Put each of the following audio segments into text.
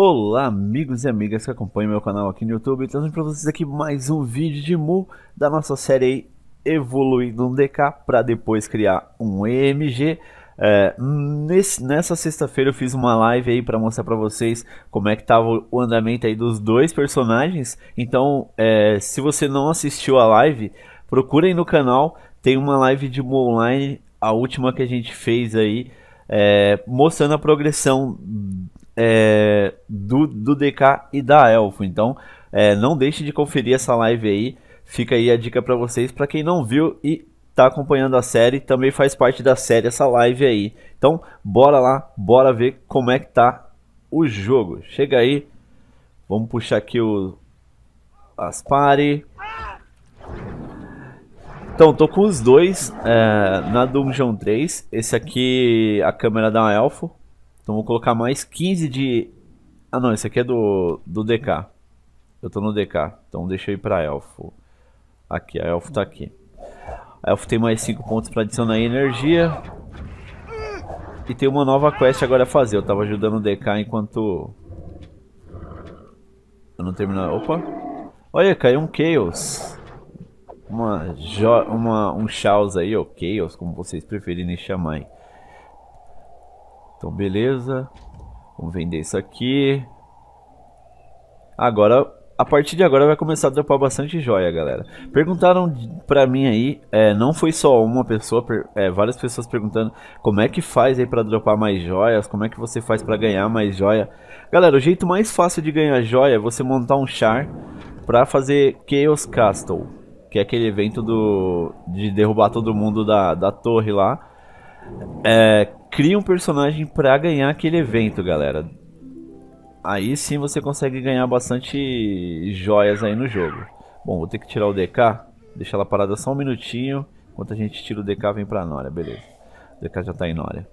Olá amigos e amigas que acompanham meu canal aqui no YouTube, trazendo para vocês aqui mais um vídeo de Mu da nossa série Evoluindo um DK para depois criar um EMG. É, nesse, nessa sexta-feira eu fiz uma live aí para mostrar para vocês como é que tava o andamento aí dos dois personagens. Então, é, se você não assistiu a live, procurem no canal, tem uma live de Mu online, a última que a gente fez aí, é, mostrando a progressão é, do, do DK e da Elfo. Então, é, não deixe de conferir essa live aí. Fica aí a dica para vocês, para quem não viu e tá acompanhando a série, também faz parte da série essa live aí. Então, bora lá, bora ver como é que tá o jogo. Chega aí. Vamos puxar aqui o Aspari. Então, tô com os dois é, na Dungeon 3. Esse aqui, a câmera da um elfo. Então vou colocar mais 15 de... Ah não, esse aqui é do, do DK. Eu tô no DK, então deixa ir pra elfo. Aqui, a elfo tá aqui. A elfo tem mais 5 pontos pra adicionar energia. E tem uma nova quest agora a fazer. Eu tava ajudando o DK enquanto... Eu não terminava... Opa! Olha, caiu um Chaos. Uma, uma um Chaos aí, ou Chaos, como vocês preferirem chamar aí. Então, beleza. Vamos vender isso aqui. Agora, a partir de agora vai começar a dropar bastante joia, galera. Perguntaram pra mim aí, é, não foi só uma pessoa, é, várias pessoas perguntando como é que faz aí pra dropar mais joias, como é que você faz pra ganhar mais joia. Galera, o jeito mais fácil de ganhar joia é você montar um char pra fazer Chaos Castle, que é aquele evento do de derrubar todo mundo da, da torre lá é, cria um personagem para ganhar aquele evento, galera. Aí sim você consegue ganhar bastante joias aí no jogo. Bom, vou ter que tirar o DK, deixar ela parada só um minutinho. Enquanto a gente tira o DK, vem pra Nória, beleza. O DK já tá em Nória.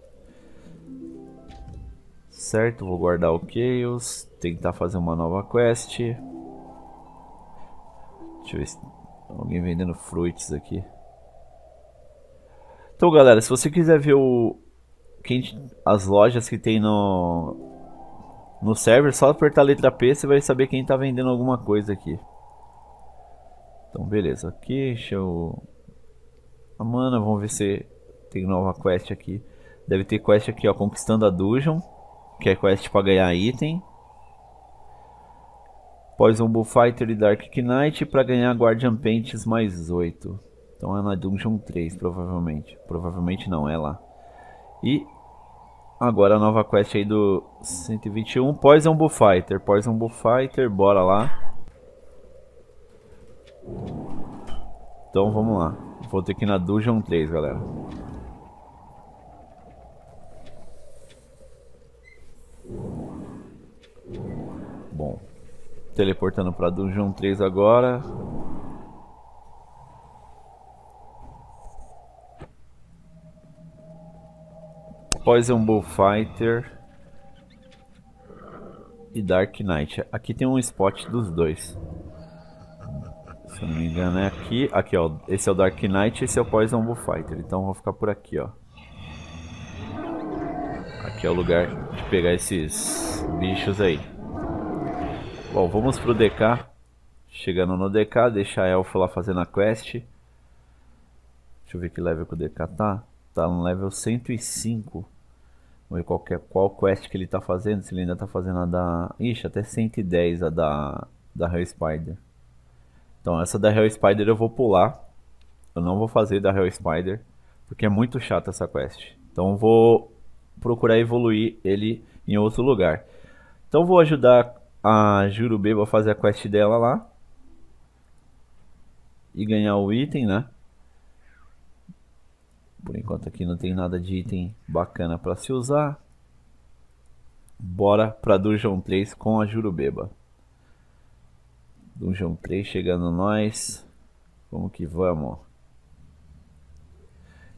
Certo, vou guardar o Chaos, tentar fazer uma nova quest. Deixa eu ver se... Alguém vendendo fruits aqui. Então, galera, se você quiser ver o quem, as lojas que tem no no server, só apertar a letra P, você vai saber quem está vendendo alguma coisa aqui. Então, beleza. Aqui, deixa eu... A ah, mana, vamos ver se tem nova quest aqui. Deve ter quest aqui, ó, conquistando a dungeon, que é quest para ganhar item. Poison Bullfighter e Dark Knight para ganhar Guardian Paints mais 8. Então é na Dungeon 3, provavelmente. Provavelmente não, é lá. E agora a nova quest aí do 121, Poison Bull Fighter. Poison Bull Fighter, bora lá. Então vamos lá. Vou ter que ir na Dungeon 3, galera. Bom, teleportando para Dungeon 3 agora. Poison Bullfighter e Dark Knight. Aqui tem um spot dos dois. Se eu não me engano é aqui. Aqui ó, esse é o Dark Knight e esse é o Poison Bullfighter. Então vou ficar por aqui ó. Aqui é o lugar de pegar esses bichos aí. Bom, vamos pro DK. Chegando no DK, deixa a Elfo lá fazendo a quest. Deixa eu ver que level que o DK tá. Tá no level 105. Vamos ver qual, que é, qual quest que ele está fazendo. Se ele ainda está fazendo a da... Ixi, até 110 a da, da Hell Spider. Então essa da Hell Spider eu vou pular. Eu não vou fazer da Hell Spider. Porque é muito chata essa quest. Então eu vou procurar evoluir ele em outro lugar. Então vou ajudar a Jurubeba a fazer a quest dela lá. E ganhar o item, né? Por enquanto aqui não tem nada de item bacana para se usar. Bora para Dungeon 3 com a Jurubeba. Dungeon 3 chegando nós. Como que vamos?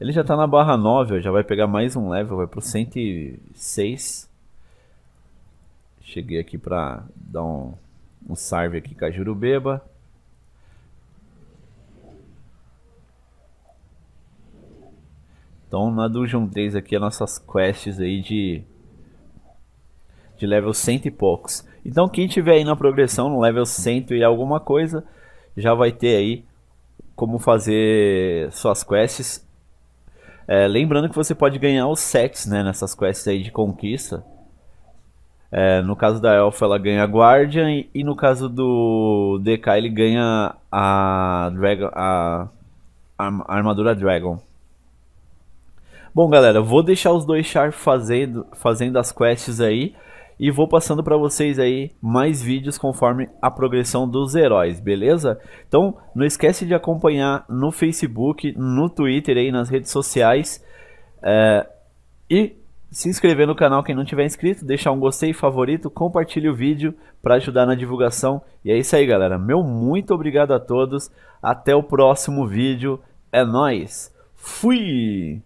Ele já está na barra 9, já vai pegar mais um level, vai pro 106. Cheguei aqui para dar um, um serve aqui com a Jurubeba. Então na Dungeon 3 aqui as nossas quests aí de de level 100 e poucos. Então quem tiver aí na progressão no level 100 e alguma coisa, já vai ter aí como fazer suas quests. É, lembrando que você pode ganhar os sets né, nessas quests aí de conquista. É, no caso da Elfa ela ganha a Guardian e, e, no caso do DK ele ganha a, Dragon, a, a armadura Dragon. Bom, galera, vou deixar os dois char fazendo, fazendo as quests aí e vou passando para vocês aí mais vídeos conforme a progressão dos heróis, beleza? Então, não esquece de acompanhar no Facebook, no Twitter aí, nas redes sociais é, e se inscrever no canal quem não tiver inscrito, deixar um gostei, favorito, compartilhe o vídeo para ajudar na divulgação. E é isso aí, galera. Meu muito obrigado a todos. Até o próximo vídeo. É nós. Fui!